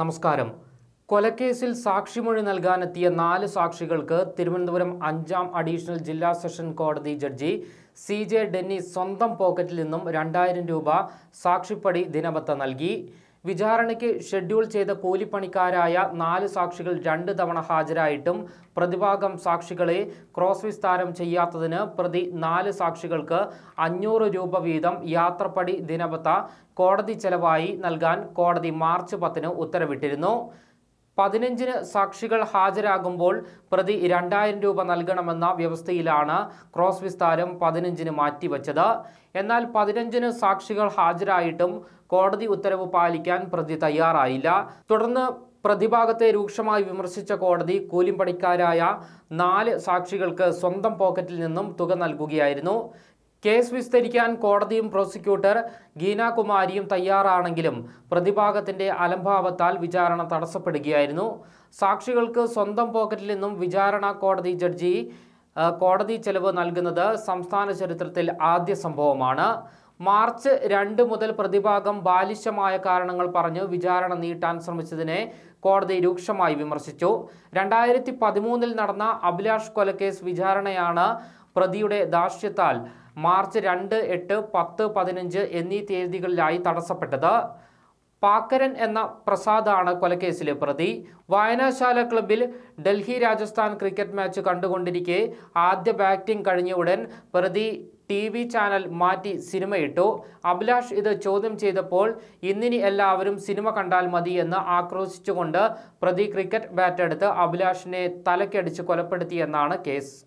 നമസ്കാരം കൊലക്കേസിൽ സാക്ഷിമൊഴി നൽകാനെത്തിയ നാല് സാക്ഷികൾക്ക് തിരുവനന്തപുരം അഞ്ചാം അഡീഷണൽ ജില്ലാ സെഷൻ കോടതി ജഡ്ജി സി ജെ ഡെന്നി സ്വന്തം പോക്കറ്റിൽ നിന്നും രണ്ടായിരം രൂപ സാക്ഷിപ്പടി ദിനപത്ത നൽകി വിചാരണയ്ക്ക് ഷെഡ്യൂൾ ചെയ്ത കൂലിപ്പണിക്കാരായ നാല് സാക്ഷികൾ രണ്ട് തവണ ഹാജരായിട്ടും പ്രതിഭാഗം സാക്ഷികളെ ക്രോസ് വിസ്താരം ചെയ്യാത്തതിന് പ്രതി നാല് സാക്ഷികൾക്ക് അഞ്ഞൂറ് രൂപ വീതം യാത്രപ്പടി ദിനപത്ത കോടതി ചെലവായി നൽകാൻ കോടതി മാർച്ച് പത്തിന് ഉത്തരവിട്ടിരുന്നു പതിനഞ്ചിന് സാക്ഷികൾ ഹാജരാകുമ്പോൾ പ്രതി രണ്ടായിരം രൂപ നൽകണമെന്ന വ്യവസ്ഥയിലാണ് ക്രോസ് വിസ്താരം പതിനഞ്ചിന് മാറ്റിവച്ചത് എന്നാൽ പതിനഞ്ചിന് സാക്ഷികൾ ഹാജരായിട്ടും കോടതി ഉത്തരവ് പാലിക്കാൻ പ്രതി തയ്യാറായില്ല തുടർന്ന് പ്രതിഭാഗത്തെ രൂക്ഷമായി വിമർശിച്ച കോടതി കൂലിമ്പടിക്കാരായ നാല് സാക്ഷികൾക്ക് സ്വന്തം പോക്കറ്റിൽ നിന്നും തുക നൽകുകയായിരുന്നു കേസ് വിസ്തരിക്കാൻ കോടതിയും പ്രോസിക്യൂട്ടർ ഗീനാകുമാരിയും തയ്യാറാണെങ്കിലും പ്രതിഭാഗത്തിന്റെ അലംഭാവത്താൽ വിചാരണ തടസ്സപ്പെടുകയായിരുന്നു സാക്ഷികൾക്ക് സ്വന്തം പോക്കറ്റിൽ നിന്നും വിചാരണ കോടതി ജഡ്ജി കോടതി ചെലവ് നൽകുന്നത് സംസ്ഥാന ചരിത്രത്തിൽ ആദ്യ സംഭവമാണ് മാർച്ച് രണ്ട് മുതൽ പ്രതിഭാഗം ബാലിശമായ കാരണങ്ങൾ പറഞ്ഞ് വിചാരണ നീട്ടാൻ ശ്രമിച്ചതിനെ കോടതി രൂക്ഷമായി വിമർശിച്ചു രണ്ടായിരത്തി പതിമൂന്നിൽ നടന്ന അഭിലാഷ് കൊലക്കേസ് വിചാരണയാണ് പ്രതിയുടെ ദാർഷ്യത്താൽ മാർച്ച് രണ്ട് എട്ട് പത്ത് പതിനഞ്ച് എന്നീ തീയതികളിലായി തടസ്സപ്പെട്ടത് പാക്കരൻ എന്ന പ്രസാദാണ് കൊലക്കേസിലെ പ്രതി വായനാശാല ക്ലബിൽ ഡൽഹി രാജസ്ഥാൻ ക്രിക്കറ്റ് മാച്ച് കണ്ടുകൊണ്ടിരിക്കെ ആദ്യ ബാറ്റിംഗ് കഴിഞ്ഞ ഉടൻ പ്രതി ടി വി ചാനൽ മാറ്റി സിനിമയിട്ടു അഭിലാഷ് ഇത് ചോദ്യം ചെയ്തപ്പോൾ ഇന്നിനി എല്ലാവരും സിനിമ കണ്ടാൽ മതി എന്ന് ആക്രോശിച്ചുകൊണ്ട് പ്രതി ക്രിക്കറ്റ് ബാറ്റെടുത്ത് അഭിലാഷിനെ തലക്കടിച്ച് കൊലപ്പെടുത്തിയെന്നാണ് കേസ്